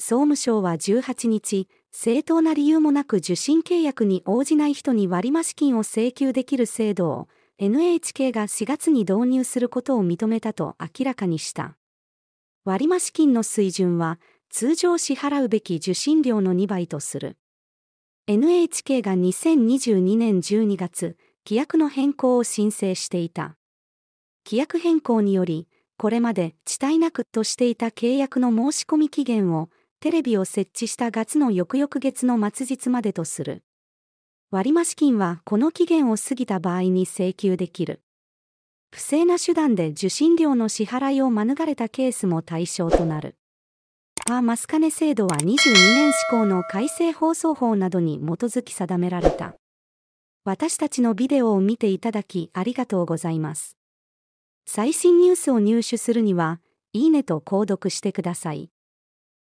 総務省は18日、正当な理由もなく受信契約に応じない人に割増金を請求できる制度を NHK が4月に導入することを認めたと明らかにした。割増金の水準は通常支払うべき受信料の2倍とする。NHK が2022年12月、規約の変更を申請していた。規約変更により、これまで遅滞なくとしていた契約の申し込み期限をテレビを設置した月の翌々月の末日までとする。割増金はこの期限を過ぎた場合に請求できる。不正な手段で受信料の支払いを免れたケースも対象となる。パーマスカネ制度は22年施行の改正放送法などに基づき定められた。私たちのビデオを見ていただきありがとうございます。最新ニュースを入手するには、いいねと購読してください。